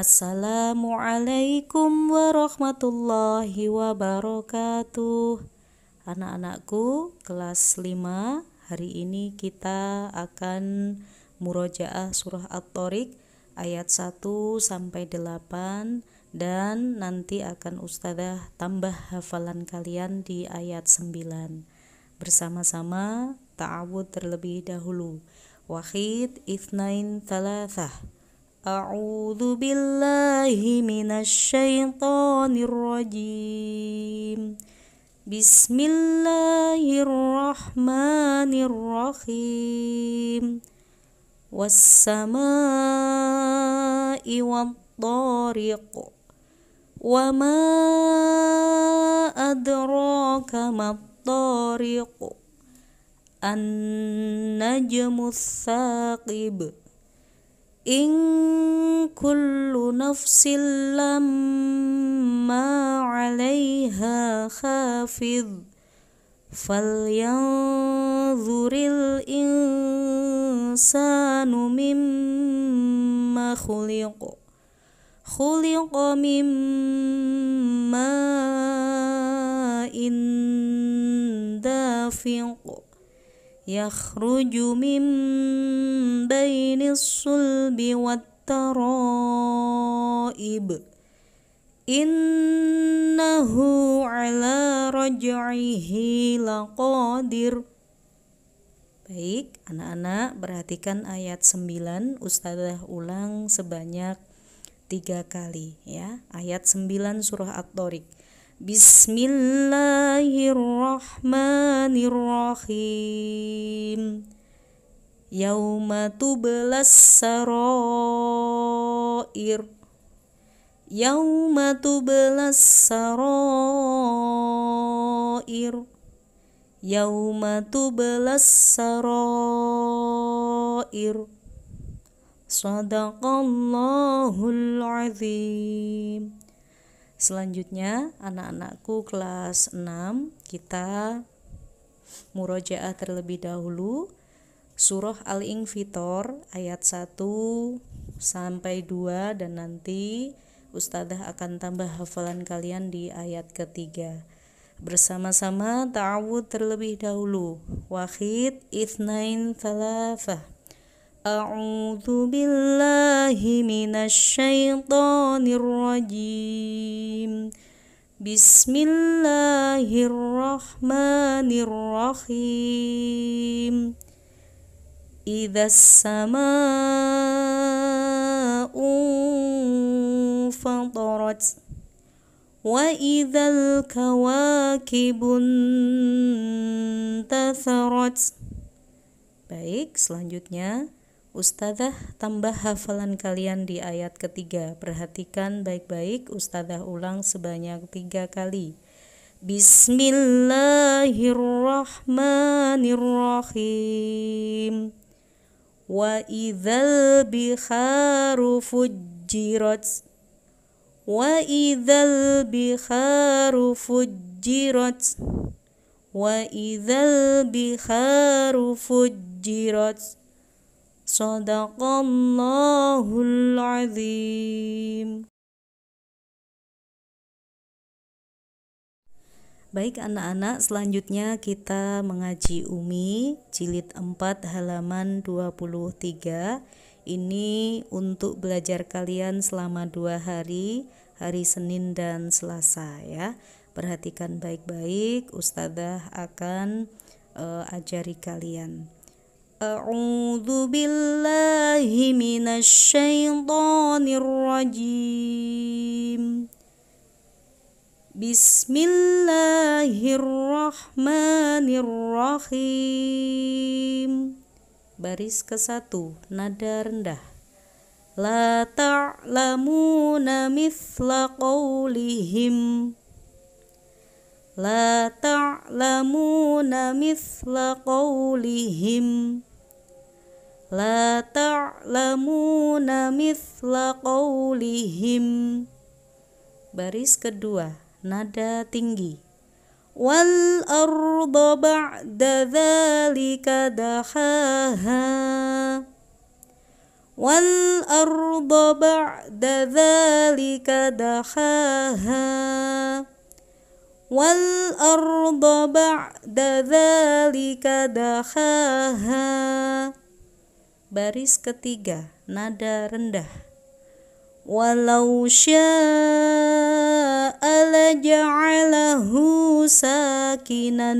Assalamualaikum warahmatullahi wabarakatuh. Anak-anakku, kelas 5, hari ini kita akan murojaah surah At-Tariq ayat 1 sampai 8 dan nanti akan ustazah tambah hafalan kalian di ayat 9. Bersama-sama ta'awud terlebih dahulu. Wahid, Ithnain, Thalathah. أعوذ بالله من الشيطان الرجيم بسم الله الرحمن الرحيم والسماء والطارق وما أدراك ما الطارق النجم الثاقب إن كل نفس لما عليها خافض فلينظر الإنسان مما خلق خلق من ماء دافق يخرج من بين الصلب والترائب إنه على رجعه لقادر Baik, anak-anak perhatikan ayat 9 Ustazah ulang sebanyak tiga kali ya ayat 9 surah At-Tariq Bismillahirrahmanirrahim Yauma tublas sarair Yauma tublas sarair Yauma tublas sarair Sadaqallahul azim Selanjutnya, anak-anakku kelas 6, kita murojaah terlebih dahulu. Surah Al-Infitor ayat 1 sampai 2 dan nanti ustazah akan tambah hafalan kalian di ayat ketiga. Bersama-sama ta'awud terlebih dahulu. Wahid itsnain thalafah. A'udzu billahi minasy syaithanir rajim. Bismillahirrahmanirrahim Iza sama'u fatarat wa al kawakibun tatharat Baik, selanjutnya Ustazah tambah hafalan kalian di ayat ketiga. Perhatikan baik-baik, Ustazah ulang sebanyak tiga kali. Bismillahirrahmanirrahim. Wa idzal biharu fujirat. Wa idzal biharu fujirat. Wa idzal biharu fujirat. Sadaqallahul azim. Baik anak-anak, selanjutnya kita mengaji Umi jilid 4 halaman 23. Ini untuk belajar kalian selama dua hari, hari Senin dan Selasa ya. Perhatikan baik-baik, Ustadzah akan uh, ajari kalian. A'udzu billahi minasyaitonir rajim. Bismillahirrahmanirrahim. Baris ke satu nada rendah. La ta'lamuna mithla qawlihim. La ta'lamuna mithla qawlihim. La ta'lamuna mithla qawlihim la ta'lamuna mithla qawlihim baris kedua nada tinggi wal arda ba'da dhalika dahaha wal arda ba'da dhalika dahaha wal arda ba'da dhalika dahaha baris ketiga nada rendah walau syaa ja'alahu sakinan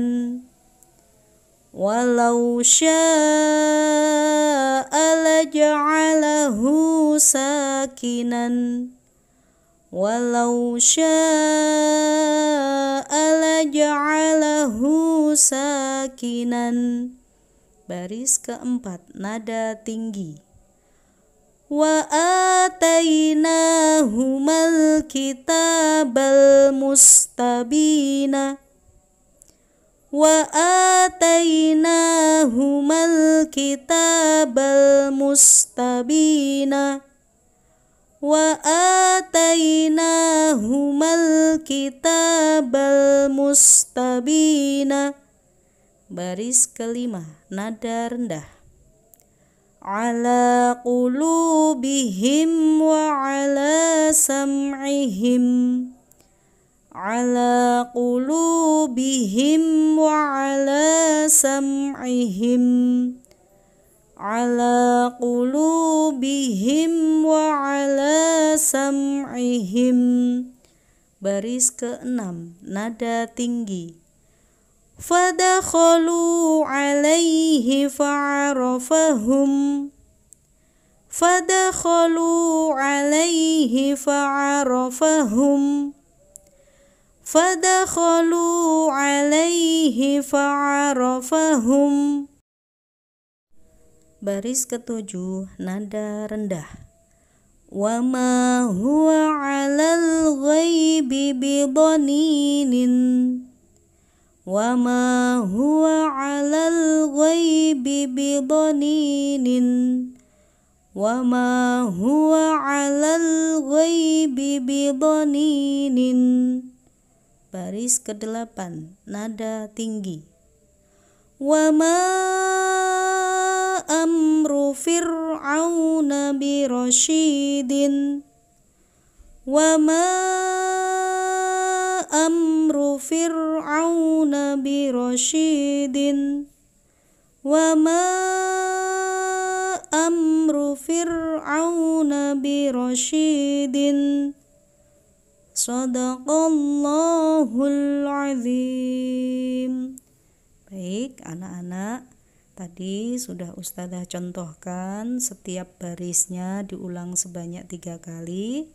walau syaa ja'alahu sakinan walau syaa ja'alahu sakinan baris keempat nada tinggi wa atainahumal kitabal mustabina wa atainahumal kitabal mustabina wa atainahumal kitabal mustabina Baris kelima, nada rendah. Ala qulubihim wa ala sam'ihim ala qulubihim wa ala sam'ihim ala qulubihim wa ala sam'ihim baris keenam nada tinggi فدخلوا عليه فعرفهم فدخلوا عليه فعرفهم فدخلوا عليه فعرفهم Baris ketujuh nada rendah Wa ma huwa 'alal ghaibi bidhaninin وما هو على الغيب بضنين وما هو على الغيب بضنين baris ke-8 nada tinggi وَمَا أَمْرُ فِرْعَوْنَ بِرَشِيدٍ وَمَا أَمْرُ فِرْعَوْنَ wa وما أمر فرعون برشيد صدق الله A'zim. Baik, anak-anak, tadi sudah Ustazah contohkan setiap barisnya diulang sebanyak tiga kali.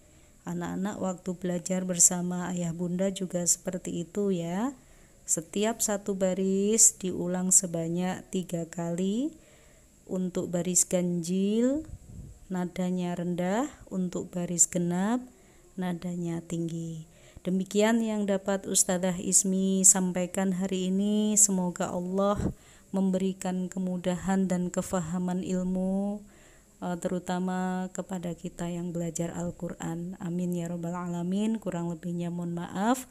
Anak-anak waktu belajar bersama ayah bunda juga seperti itu ya. Setiap satu baris diulang sebanyak tiga kali. Untuk baris ganjil, nadanya rendah, untuk baris genap, nadanya tinggi. Demikian yang dapat Ustadzah Ismi sampaikan hari ini. Semoga Allah memberikan kemudahan dan kefahaman ilmu eh, terutama kepada kita yang belajar Al-Qur'an. Amin ya robbal alamin. Kurang lebihnya mohon maaf.